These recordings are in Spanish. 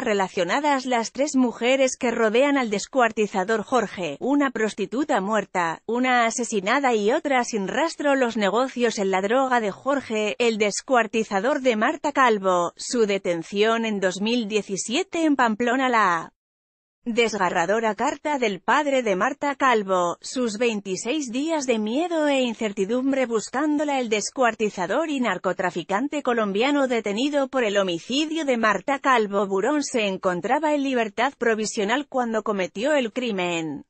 relacionadas las tres mujeres que rodean al descuartizador Jorge, una prostituta muerta, una asesinada y otra sin rastro los negocios en la droga de Jorge, el descuartizador de Marta Calvo, su detención en 2017 en Pamplona la Desgarradora carta del padre de Marta Calvo, sus 26 días de miedo e incertidumbre buscándola el descuartizador y narcotraficante colombiano detenido por el homicidio de Marta Calvo Burón se encontraba en libertad provisional cuando cometió el crimen.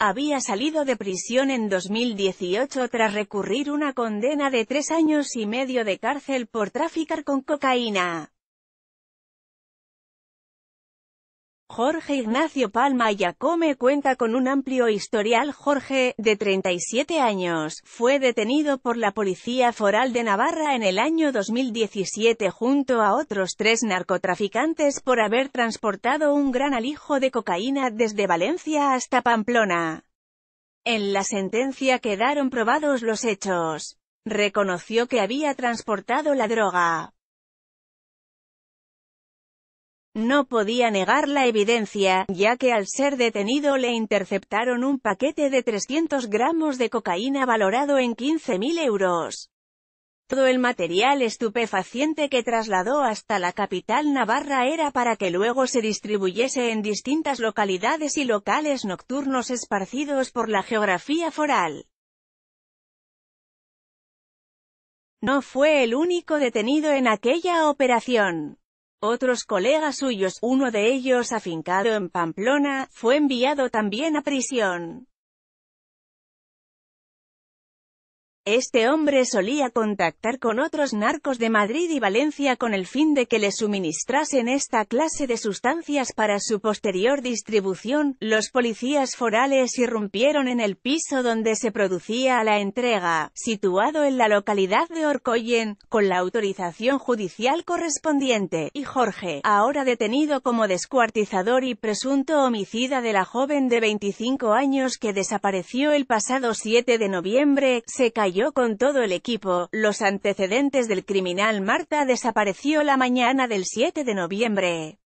Había salido de prisión en 2018 tras recurrir una condena de tres años y medio de cárcel por traficar con cocaína. Jorge Ignacio Palma Yacome cuenta con un amplio historial. Jorge, de 37 años, fue detenido por la Policía Foral de Navarra en el año 2017 junto a otros tres narcotraficantes por haber transportado un gran alijo de cocaína desde Valencia hasta Pamplona. En la sentencia quedaron probados los hechos. Reconoció que había transportado la droga, no podía negar la evidencia, ya que al ser detenido le interceptaron un paquete de 300 gramos de cocaína valorado en 15.000 euros. Todo el material estupefaciente que trasladó hasta la capital Navarra era para que luego se distribuyese en distintas localidades y locales nocturnos esparcidos por la geografía foral. No fue el único detenido en aquella operación. Otros colegas suyos, uno de ellos afincado en Pamplona, fue enviado también a prisión. Este hombre solía contactar con otros narcos de Madrid y Valencia con el fin de que le suministrasen esta clase de sustancias para su posterior distribución. Los policías forales irrumpieron en el piso donde se producía la entrega, situado en la localidad de Orcoyen, con la autorización judicial correspondiente, y Jorge, ahora detenido como descuartizador y presunto homicida de la joven de 25 años que desapareció el pasado 7 de noviembre, se cayó con todo el equipo. Los antecedentes del criminal Marta desapareció la mañana del 7 de noviembre.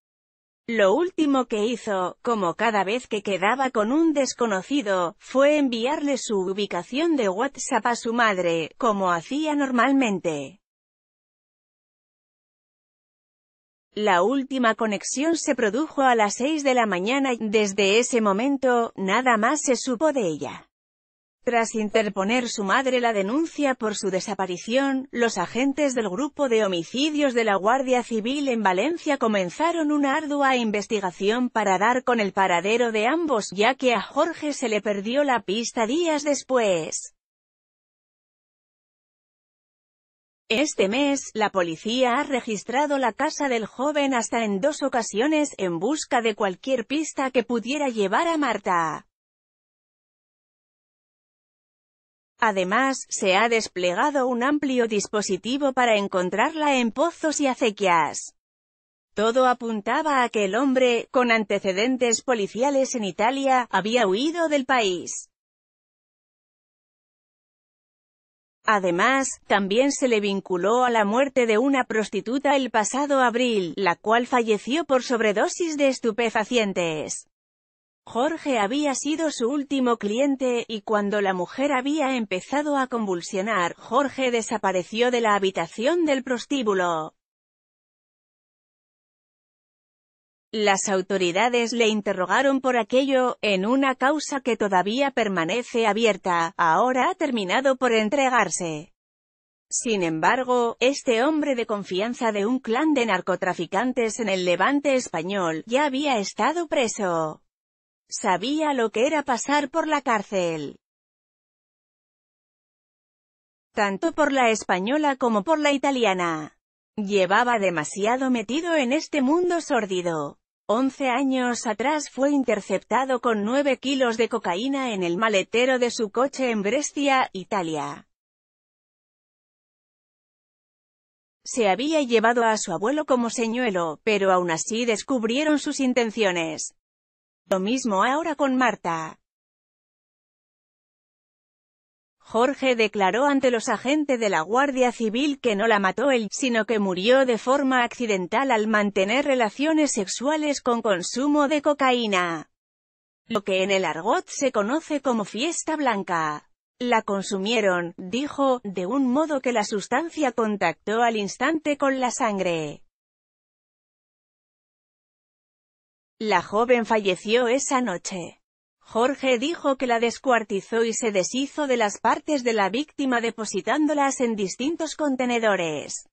Lo último que hizo, como cada vez que quedaba con un desconocido, fue enviarle su ubicación de WhatsApp a su madre, como hacía normalmente. La última conexión se produjo a las 6 de la mañana y, desde ese momento, nada más se supo de ella. Tras interponer su madre la denuncia por su desaparición, los agentes del Grupo de Homicidios de la Guardia Civil en Valencia comenzaron una ardua investigación para dar con el paradero de ambos, ya que a Jorge se le perdió la pista días después. Este mes, la policía ha registrado la casa del joven hasta en dos ocasiones, en busca de cualquier pista que pudiera llevar a Marta. Además, se ha desplegado un amplio dispositivo para encontrarla en pozos y acequias. Todo apuntaba a que el hombre, con antecedentes policiales en Italia, había huido del país. Además, también se le vinculó a la muerte de una prostituta el pasado abril, la cual falleció por sobredosis de estupefacientes. Jorge había sido su último cliente, y cuando la mujer había empezado a convulsionar, Jorge desapareció de la habitación del prostíbulo. Las autoridades le interrogaron por aquello, en una causa que todavía permanece abierta, ahora ha terminado por entregarse. Sin embargo, este hombre de confianza de un clan de narcotraficantes en el levante español, ya había estado preso. Sabía lo que era pasar por la cárcel. Tanto por la española como por la italiana. Llevaba demasiado metido en este mundo sordido. Once años atrás fue interceptado con nueve kilos de cocaína en el maletero de su coche en Brescia, Italia. Se había llevado a su abuelo como señuelo, pero aún así descubrieron sus intenciones. Lo mismo ahora con Marta. Jorge declaró ante los agentes de la Guardia Civil que no la mató él, sino que murió de forma accidental al mantener relaciones sexuales con consumo de cocaína, lo que en el argot se conoce como fiesta blanca. La consumieron, dijo, de un modo que la sustancia contactó al instante con la sangre. La joven falleció esa noche. Jorge dijo que la descuartizó y se deshizo de las partes de la víctima depositándolas en distintos contenedores.